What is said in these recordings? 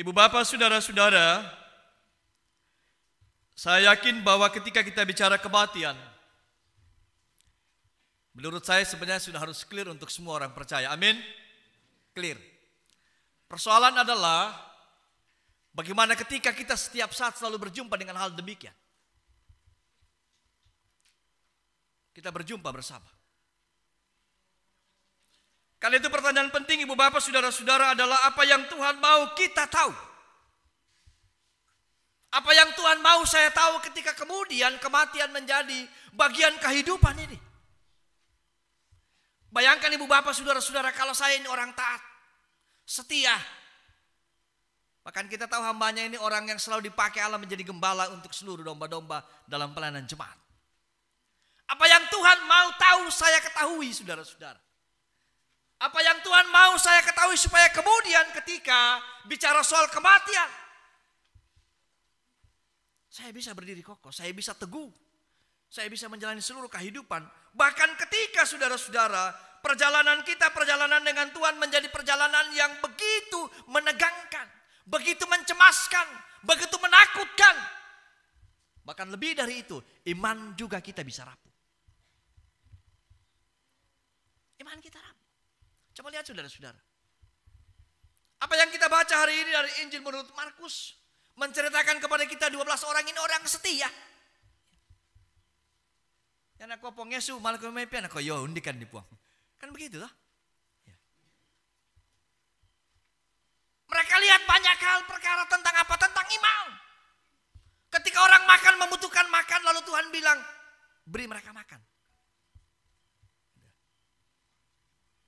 Ibu bapak, saudara-saudara, saya yakin bahwa ketika kita bicara kebatian, menurut saya sebenarnya sudah harus clear untuk semua orang percaya. Amin. Clear. Persoalan adalah bagaimana ketika kita setiap saat selalu berjumpa dengan hal demikian. Kita berjumpa bersama. Karena itu pertanyaan penting ibu bapak saudara-saudara adalah apa yang Tuhan mau kita tahu. Apa yang Tuhan mau saya tahu ketika kemudian kematian menjadi bagian kehidupan ini. Bayangkan ibu bapak saudara-saudara kalau saya ini orang taat, setia. Bahkan kita tahu hambanya ini orang yang selalu dipakai Allah menjadi gembala untuk seluruh domba-domba dalam pelayanan jemaat. Apa yang Tuhan mau tahu saya ketahui saudara-saudara mau saya ketahui supaya kemudian ketika bicara soal kematian. Saya bisa berdiri kokoh, saya bisa teguh. Saya bisa menjalani seluruh kehidupan. Bahkan ketika saudara-saudara perjalanan kita, perjalanan dengan Tuhan menjadi perjalanan yang begitu menegangkan. Begitu mencemaskan, begitu menakutkan. Bahkan lebih dari itu, iman juga kita bisa rapuh. Iman kita rapuh. Coba lihat saudara-saudara. Apa yang kita baca hari ini dari Injil menurut Markus menceritakan kepada kita 12 orang ini orang setia. Yang aku pong Yesus, malah kau mepian aku yo undikan dipuang. Kan begitu lah. Ya. Mereka lihat banyak hal perkara tentang apa? Tentang iman. Ketika orang makan membutuhkan makan lalu Tuhan bilang beri mereka makan.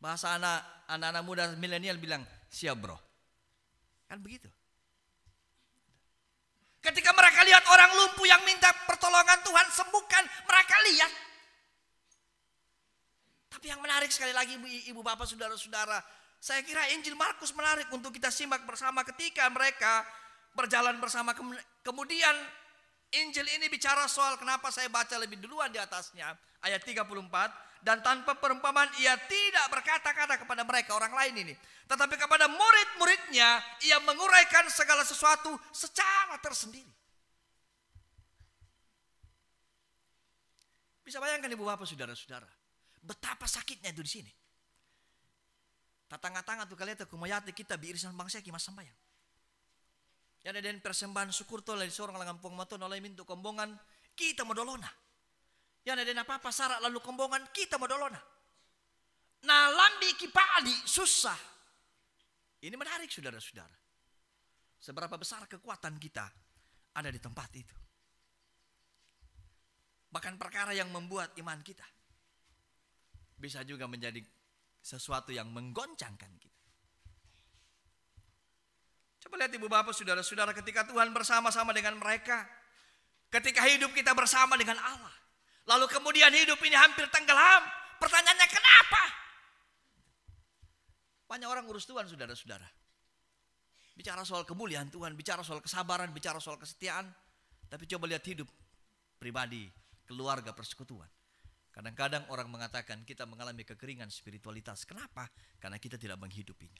Bahasa anak anak-anak muda milenial bilang siap bro. Kan begitu. Ketika mereka lihat orang lumpuh yang minta pertolongan Tuhan sembuhkan, mereka lihat. Tapi yang menarik sekali lagi ibu, ibu bapak saudara-saudara, saya kira Injil Markus menarik untuk kita simak bersama ketika mereka berjalan bersama. Kemudian Injil ini bicara soal kenapa saya baca lebih duluan di atasnya ayat 34 dan tanpa perumpamaan ia tidak berkata-kata kepada mereka orang lain ini. Tetapi kepada murid-muridnya ia menguraikan segala sesuatu secara tersendiri. Bisa bayangkan ibu bapak saudara-saudara. Betapa sakitnya itu di sini. tatangat tangan tuh kalian kumayati kita biirisan bangsa kimas sambayang. Yang ada persembahan syukur tuh dari seorang langkampung maton oleh mintu kombongan kita modolona. Yang ada apa papa sarak lalu kembongan kita modolona. Nah lambi kipali susah. Ini menarik saudara-saudara. Seberapa besar kekuatan kita ada di tempat itu. Bahkan perkara yang membuat iman kita. Bisa juga menjadi sesuatu yang menggoncangkan kita. Coba lihat ibu bapak saudara-saudara ketika Tuhan bersama-sama dengan mereka. Ketika hidup kita bersama dengan Allah. Lalu kemudian hidup ini hampir tenggelam. Pertanyaannya kenapa? Banyak orang ngurus Tuhan saudara-saudara. Bicara soal kemuliaan Tuhan, bicara soal kesabaran, bicara soal kesetiaan. Tapi coba lihat hidup pribadi, keluarga, persekutuan. Kadang-kadang orang mengatakan kita mengalami kekeringan spiritualitas. Kenapa? Karena kita tidak menghidupinya.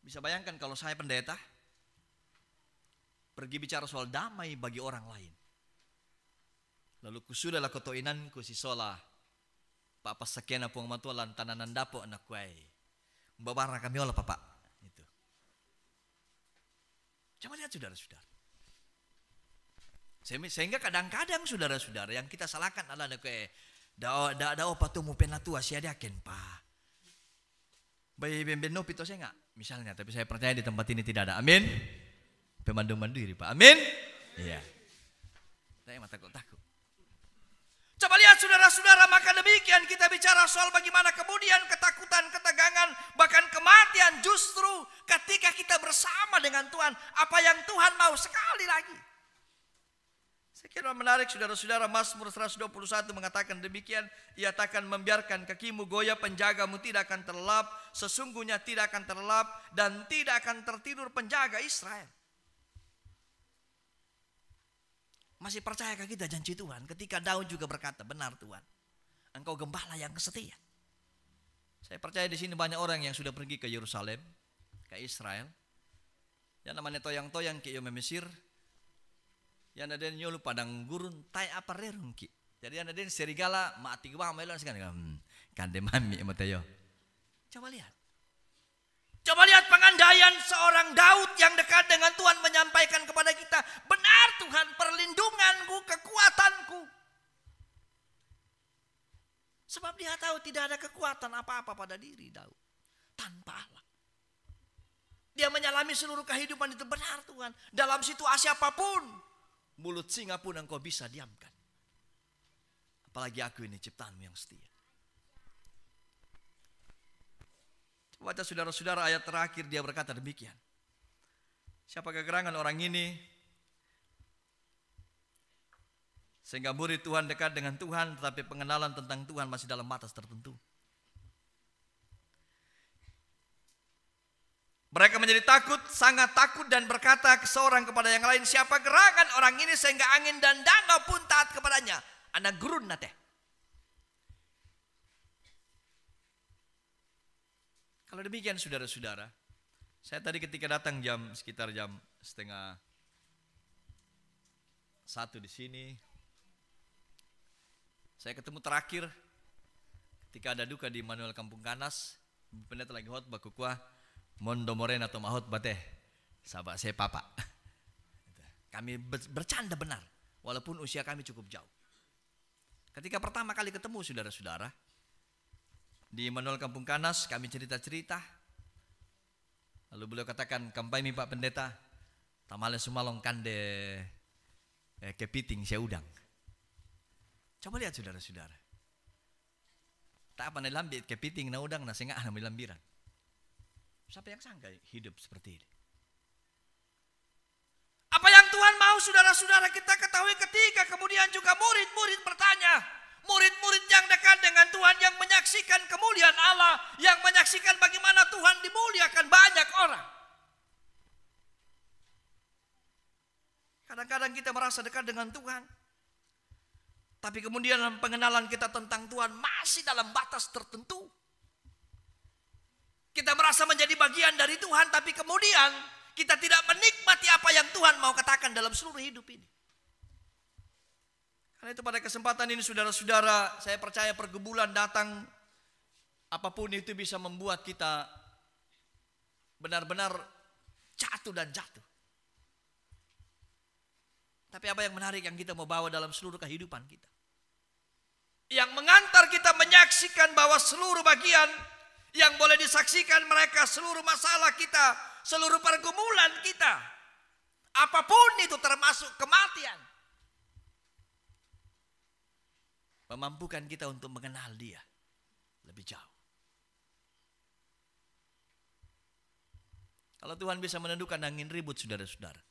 Bisa bayangkan kalau saya pendeta pergi bicara soal damai bagi orang lain lalu lah la kotoinan ku pak papa sekian apa matualan tananan dapo anak kuai warna kami olah papa itu coba lihat saudara-saudara sehingga kadang-kadang saudara-saudara yang kita salahkan adalah anak kuai dao dao dao patumu penatua ken pa bayi no pito saya enggak misalnya tapi saya percaya di tempat ini tidak ada amin pemandu mandiri pak amin iya saya mata kok takut Coba lihat saudara-saudara, maka demikian kita bicara soal bagaimana kemudian ketakutan, ketegangan, bahkan kematian justru ketika kita bersama dengan Tuhan. Apa yang Tuhan mau sekali lagi. Saya kira menarik saudara-saudara Mazmur 121 mengatakan demikian. Ia takkan membiarkan kakimu goyah penjagamu tidak akan terlelap. Sesungguhnya tidak akan terlelap dan tidak akan tertidur penjaga Israel. Masih percayakah kita janji Tuhan? Ketika Daud juga berkata, benar Tuhan. Engkau gembala yang setia. Saya percaya di sini banyak orang yang sudah pergi ke Yerusalem, ke Israel. Yang namanya toyang-toyang ke Mesir. Yang ada nyolu padang gurun, tai apa rerung Jadi yang ada serigala, mati gua melon sekarang. Hmm, kande mami Coba lihat. Coba lihat pengandaian seorang Daud yang dekat dengan Tuhan menyampaikan kepada kita, benar Tuhan perlindunganku, kekuatanku. Sebab dia tahu tidak ada kekuatan apa-apa pada diri Daud tanpa Allah. Dia menyalami seluruh kehidupan itu benar Tuhan. Dalam situasi apapun, mulut singa pun engkau bisa diamkan. Apalagi aku ini ciptaanmu yang setia. Baca saudara-saudara ayat terakhir dia berkata demikian. Siapa kegerangan orang ini? Sehingga murid Tuhan dekat dengan Tuhan tetapi pengenalan tentang Tuhan masih dalam batas tertentu. Mereka menjadi takut, sangat takut dan berkata ke seorang kepada yang lain, siapa gerangan orang ini sehingga angin dan danau pun taat kepadanya. Anak gurun nate. Kalau demikian saudara-saudara, saya tadi ketika datang jam sekitar jam setengah satu di sini, saya ketemu terakhir ketika ada duka di Manuel Kampung Kanas, pendeta lagi hot bakukwa mondomoren atau mahot bateh, sahabat saya papa. Kami bercanda benar, walaupun usia kami cukup jauh. Ketika pertama kali ketemu saudara-saudara, di Manual Kampung Kanas kami cerita-cerita. Lalu beliau katakan, mi Pak Pendeta, tamale sumalong kande eh, kepiting saya udang. Coba lihat saudara-saudara. Tak pandai lambit kepiting na udang na singa ah, na lambiran. Siapa yang sangka hidup seperti ini? Apa yang Tuhan mau saudara-saudara kita ketahui ketika kemudian juga murid-murid bertanya. Murid-murid yang dekat dengan Tuhan yang menyaksikan kemuliaan Allah, yang menyaksikan bagaimana Tuhan dimuliakan banyak orang. Kadang-kadang kita merasa dekat dengan Tuhan, tapi kemudian pengenalan kita tentang Tuhan masih dalam batas tertentu. Kita merasa menjadi bagian dari Tuhan, tapi kemudian kita tidak menikmati apa yang Tuhan mau katakan dalam seluruh hidup ini. Karena itu pada kesempatan ini saudara-saudara, saya percaya pergebulan datang Apapun itu bisa membuat kita benar-benar jatuh dan jatuh. Tapi apa yang menarik yang kita mau bawa dalam seluruh kehidupan kita? Yang mengantar kita menyaksikan bahwa seluruh bagian yang boleh disaksikan mereka seluruh masalah kita, seluruh pergumulan kita. Apapun itu termasuk kematian. Memampukan kita untuk mengenal dia. Kalau Tuhan bisa menundukkan angin ribut saudara-saudara.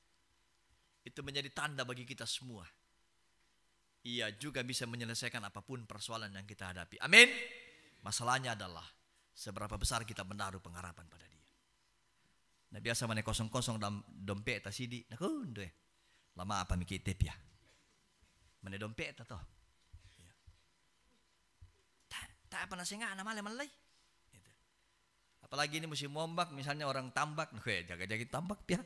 Itu menjadi tanda bagi kita semua. Ia juga bisa menyelesaikan apapun persoalan yang kita hadapi. Amin. Masalahnya adalah seberapa besar kita menaruh pengharapan pada dia. Nah biasa mana kosong-kosong dalam dompet tasidi. Nah ya. Lama apa mikir ya. Mana dompet atau? Ya. Tak apa nasi nggak nama lagi. Apalagi ini musim ombak, misalnya orang tambak, gue nah, jaga-jaga tambak ya.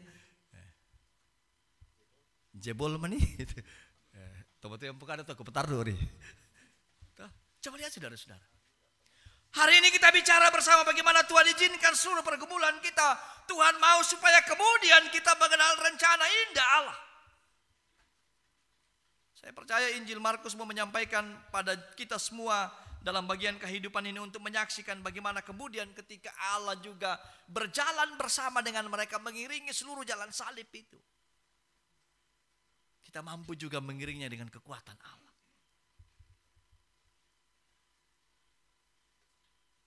Jebol meni. itu yang bukan atau kepetar duri. Coba lihat saudara-saudara. Hari ini kita bicara bersama bagaimana Tuhan izinkan seluruh pergumulan kita. Tuhan mau supaya kemudian kita mengenal rencana indah Allah. Saya percaya Injil Markus mau menyampaikan pada kita semua dalam bagian kehidupan ini untuk menyaksikan bagaimana kemudian ketika Allah juga berjalan bersama dengan mereka mengiringi seluruh jalan salib itu. Kita mampu juga mengiringnya dengan kekuatan Allah.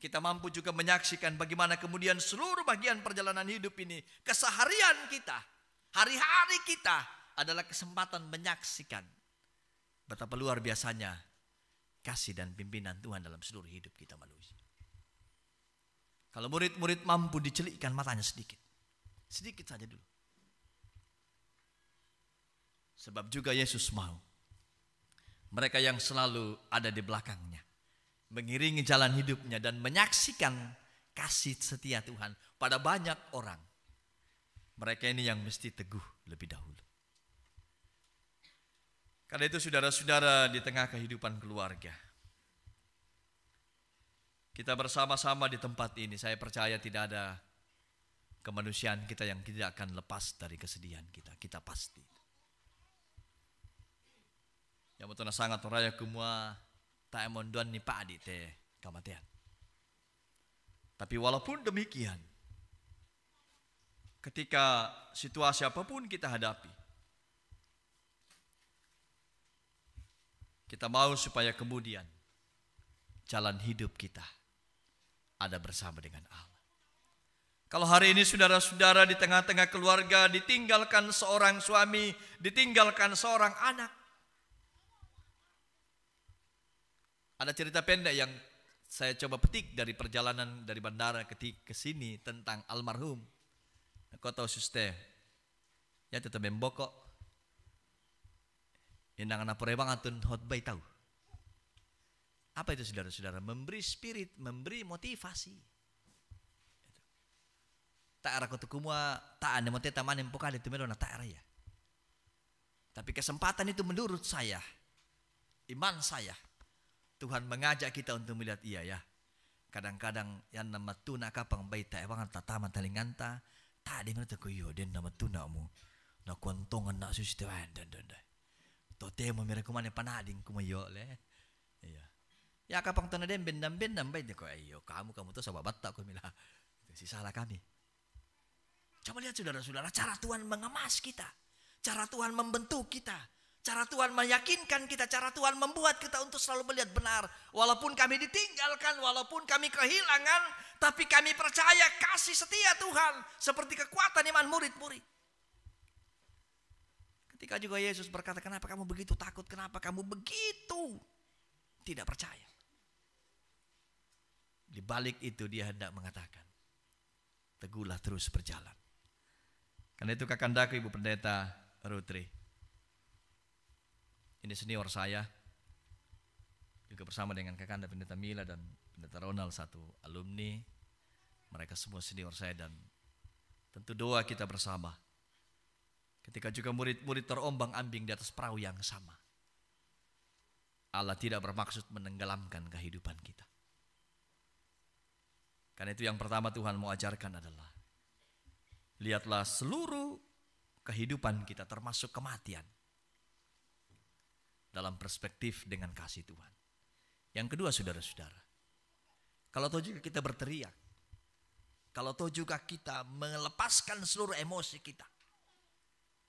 Kita mampu juga menyaksikan bagaimana kemudian seluruh bagian perjalanan hidup ini, keseharian kita, hari-hari kita adalah kesempatan menyaksikan betapa luar biasanya kasih dan pimpinan Tuhan dalam seluruh hidup kita manusia. Kalau murid-murid mampu dicelikkan matanya sedikit. Sedikit saja dulu. Sebab juga Yesus mau. Mereka yang selalu ada di belakangnya. Mengiringi jalan hidupnya dan menyaksikan kasih setia Tuhan pada banyak orang. Mereka ini yang mesti teguh lebih dahulu. Karena itu saudara-saudara di tengah kehidupan keluarga. Kita bersama-sama di tempat ini, saya percaya tidak ada kemanusiaan kita yang tidak akan lepas dari kesedihan kita, kita pasti. Yang betul sangat raya kumua tak duan ni pak adik teh Tapi walaupun demikian, ketika situasi apapun kita hadapi, Kita mau supaya kemudian jalan hidup kita ada bersama dengan Allah. Kalau hari ini saudara-saudara di tengah-tengah keluarga ditinggalkan seorang suami, ditinggalkan seorang anak. Ada cerita pendek yang saya coba petik dari perjalanan dari bandara ke, ke sini tentang almarhum. Kau tahu suster, ya tetap membokok Indangan apa bang atun khotbah tahu. Apa itu saudara-saudara? Memberi spirit, memberi motivasi. Tak arah kau ketukumwa, tak ada mau taman yang pokal itu melona tak arah ya. Tapi kesempatan itu menurut saya, iman saya, Tuhan mengajak kita untuk melihat Ia ya. Kadang-kadang yang nama tuna kapang tak ewangan taman talinganta, tak ada mana tuh dia nama tuna mu. Nak kuantongan nak susi eh, dan dan dan to temo mere kumane panading kumayo le eh. iya e ya kapang tana dem bendam bendam bai de kok ayo kamu eh, kamu tuh sabab batak kok milah si salah kami coba lihat saudara-saudara cara Tuhan mengemas kita cara Tuhan membentuk kita cara Tuhan meyakinkan kita cara Tuhan membuat kita untuk selalu melihat benar walaupun kami ditinggalkan walaupun kami kehilangan tapi kami percaya kasih setia Tuhan seperti kekuatan iman murid-murid Ketika juga Yesus berkata, kenapa kamu begitu takut? Kenapa kamu begitu tidak percaya? Di balik itu dia hendak mengatakan, teguhlah terus berjalan. Karena itu kakandaku Ibu Pendeta Rutri. Ini senior saya, juga bersama dengan kakanda Pendeta Mila dan Pendeta Ronald satu alumni. Mereka semua senior saya dan tentu doa kita bersama Ketika juga murid-murid terombang ambing di atas perahu yang sama. Allah tidak bermaksud menenggelamkan kehidupan kita. Karena itu yang pertama Tuhan mau ajarkan adalah lihatlah seluruh kehidupan kita termasuk kematian dalam perspektif dengan kasih Tuhan. Yang kedua saudara-saudara, kalau tahu juga kita berteriak, kalau tahu juga kita melepaskan seluruh emosi kita,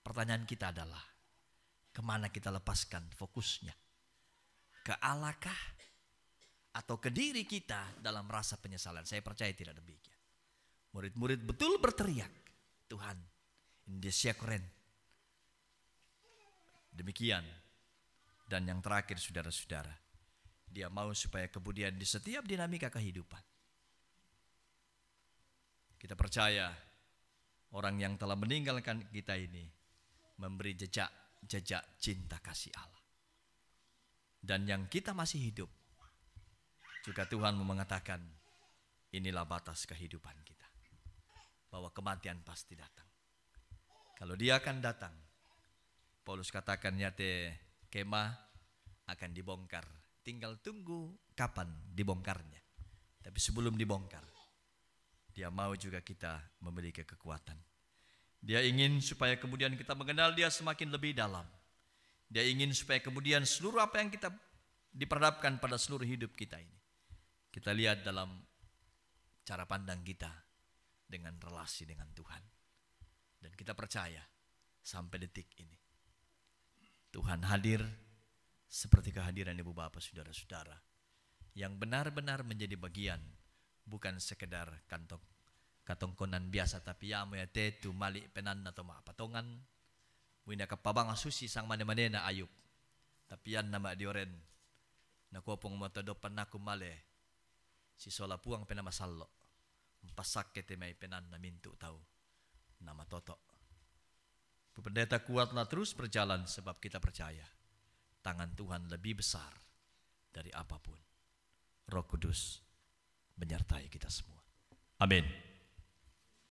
Pertanyaan kita adalah, kemana kita lepaskan fokusnya? Ke Allah kah? Atau ke diri kita dalam rasa penyesalan? Saya percaya tidak demikian. Murid-murid betul berteriak, Tuhan, Indonesia keren. Demikian. Dan yang terakhir saudara-saudara, dia mau supaya kemudian di setiap dinamika kehidupan, kita percaya orang yang telah meninggalkan kita ini memberi jejak-jejak cinta kasih Allah. Dan yang kita masih hidup, juga Tuhan mengatakan, inilah batas kehidupan kita. Bahwa kematian pasti datang. Kalau dia akan datang, Paulus katakan nyate kemah akan dibongkar. Tinggal tunggu kapan dibongkarnya. Tapi sebelum dibongkar, dia mau juga kita memiliki kekuatan. Dia ingin supaya kemudian kita mengenal dia semakin lebih dalam. Dia ingin supaya kemudian seluruh apa yang kita diperhadapkan pada seluruh hidup kita ini. Kita lihat dalam cara pandang kita dengan relasi dengan Tuhan. Dan kita percaya sampai detik ini. Tuhan hadir seperti kehadiran ibu bapak saudara-saudara yang benar-benar menjadi bagian bukan sekedar kantong katongkonan biasa tapi ya mu tetu mali malik penan atau ma patongan muina kapabang susi sang mane mane na ayuk, tapi yan nama dioren na kuopong mata dopan naku male si sola puang penama sallo pasak kete penan na mintu tau nama toto Pendeta na terus berjalan sebab kita percaya tangan Tuhan lebih besar dari apapun. Roh Kudus menyertai kita semua. Amin.